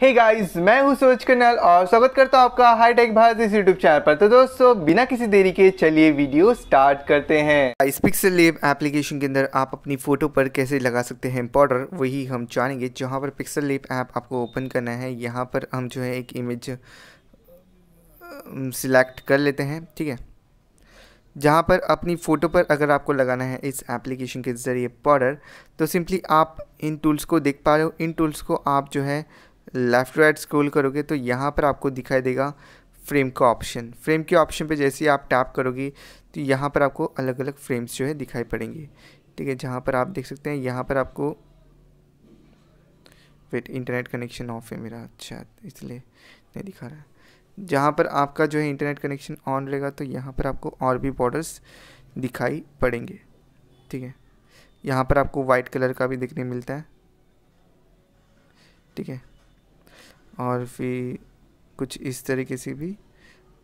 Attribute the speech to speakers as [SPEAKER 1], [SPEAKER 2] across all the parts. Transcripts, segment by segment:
[SPEAKER 1] हे hey guys मैं हूं सूरज कन्नल और स्वागत करता हूं आपका हाईटेक भारत इस यूट्यूब चैनल पर तो दोस्तों बिना किसी देरी के चलिए वीडियो स्टार्ट करते हैं इस पिक्सल लेब एप्लीकेशन के अंदर आप अपनी फोटो पर कैसे लगा सकते हैं बॉर्डर वही हम जानेंगे जहां पर पिक्सल लेब ऐप आपको ओपन करना है यहाँ पर हम जो है एक इमेज सिलेक्ट कर लेते हैं ठीक है जहाँ पर अपनी फ़ोटो पर अगर आपको लगाना है इस एप्लीकेशन के ज़रिए बॉर्डर तो सिंपली आप इन टूल्स को देख पा रहे हो इन टूल्स को आप जो है लेफ़्ट राइट स्क्रोल करोगे तो यहाँ पर आपको दिखाई देगा फ्रेम का ऑप्शन फ्रेम के ऑप्शन पे जैसे ही आप टैप करोगे तो यहाँ पर आपको अलग अलग फ्रेम्स जो है दिखाई पड़ेंगे ठीक है जहाँ पर आप देख सकते हैं यहाँ पर आपको वेट इंटरनेट कनेक्शन ऑफ है मेरा अच्छा इसलिए नहीं दिखा रहा है जहाँ पर आपका जो है इंटरनेट कनेक्शन ऑन रहेगा तो यहाँ पर आपको और भी बॉर्डर्स दिखाई पड़ेंगे ठीक है यहाँ पर आपको वाइट कलर का भी देखने मिलता है ठीक है और फिर कुछ इस तरीके से भी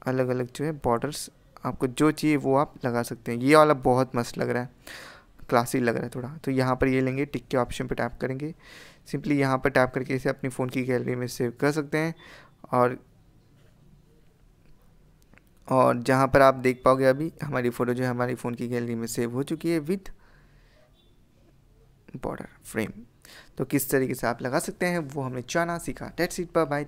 [SPEAKER 1] अलग अलग जो है बॉर्डर्स आपको जो चाहिए वो आप लगा सकते हैं ये वाला बहुत मस्त लग रहा है क्लासी लग रहा है थोड़ा तो यहाँ पर ये लेंगे टिक के ऑप्शन पे टैप करेंगे सिंपली यहाँ पर टैप करके इसे अपनी फ़ोन की गैलरी में सेव कर सकते हैं और और जहाँ पर आप देख पाओगे अभी हमारी फ़ोटो जो है हमारी फ़ोन की गैलरी में सेव हो चुकी है विथ बॉर्डर फ्रेम तो किस तरीके से आप लगा सकते हैं वो हमने जाना सीखा डेट सीट पर बाय